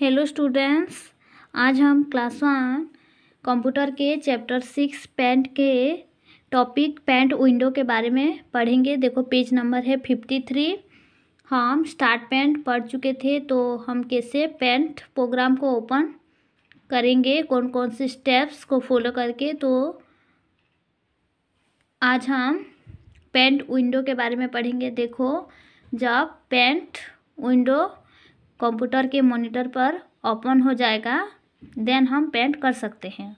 hello students आज हम class one computer के चैप्टर सिक्स पेंट के टॉपिक पेंट विंडो के बारे में पढ़ेंगे देखो पेज नंबर है फिफ्टी थ्री हम स्टार्ट पेंट पढ़ चुके थे तो हम कैसे पेंट प्रोग्राम को ओपन करेंगे कौन कौन से स्टेप्स को फॉलो करके तो आज हम पेंट विंडो के बारे में पढ़ेंगे देखो जब पेंट विंडो कंप्यूटर के मॉनिटर पर ओपन हो जाएगा देन हम पेंट कर सकते हैं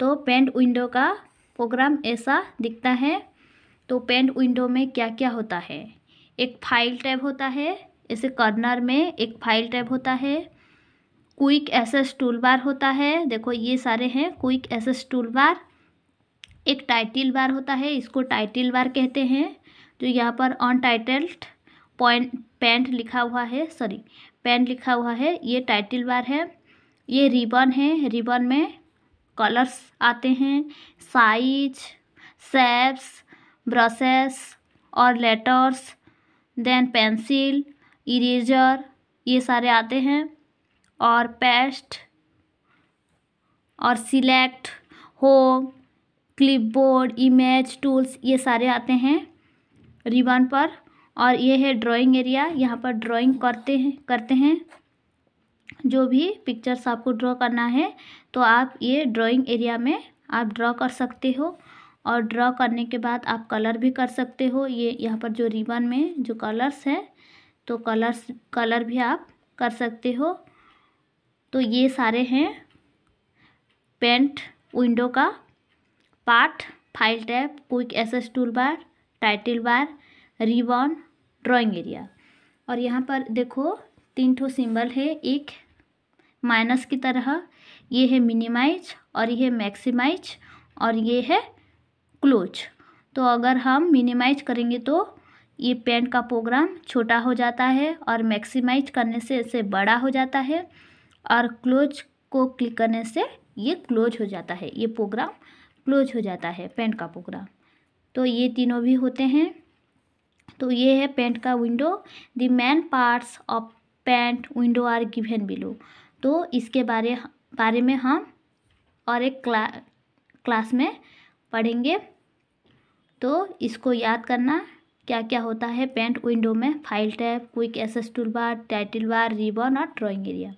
तो पेंट विंडो का प्रोग्राम ऐसा दिखता है तो पेंट विंडो में क्या क्या होता है एक फाइल टैब होता है ऐसे कॉर्नर में एक फाइल टैब होता है क्विक एसेस टूल बार होता है देखो ये सारे हैं क्विक एसेस टूल बार एक टाइटल बार होता है इसको टाइटल बार कहते हैं जो यहाँ पर अन टाइटल्ड पॉइंट पैंट लिखा हुआ है सॉरी पैंट लिखा हुआ है ये टाइटल बार है ये रिबन है रिबन में कलर्स आते हैं साइज सेप्स ब्रशेस और लेटर्स देन पेंसिल इरेजर ये सारे आते हैं और पेस्ट और select home clipboard image tools ये सारे आते हैं रिबन पर और ये है ड्राइंग एरिया यहाँ पर ड्राइंग करते हैं करते हैं जो भी पिक्चर्स आपको ड्रॉ करना है तो आप ये ड्राइंग एरिया में आप ड्रॉ कर सकते हो और ड्रॉ करने के बाद आप कलर भी कर सकते हो ये यहाँ पर जो रिबन में जो कलर्स हैं तो कलर्स कलर भी आप कर सकते हो तो ये सारे हैं पेंट विंडो का part file tab quick access tool bar title bar ribbon drawing area और यहाँ पर देखो तीन ठो सिंबल है एक माइनस की तरह ये है मिनिमाइज और ये है मैक्सिमाइज और ये है क्लोज तो अगर हम मिनिमाइज करेंगे तो ये पेंट का प्रोग्राम छोटा हो जाता है और मैक्सिमाइज करने से इसे बड़ा हो जाता है और क्लोज को क्लिक करने से ये क्लोज हो जाता है ये प्रोग्राम क्लोज हो जाता है पेंट का प्रोग्राम तो ये तीनों भी होते हैं तो ये है पेंट का window the main parts of paint window are given below तो इसके बारे बारे में हम और एक क्ला क्लास में पढ़ेंगे तो इसको याद करना क्या क्या होता है पेंट विंडो में file tab quick access tool bar title bar ribbon और ड्राइंग एरिया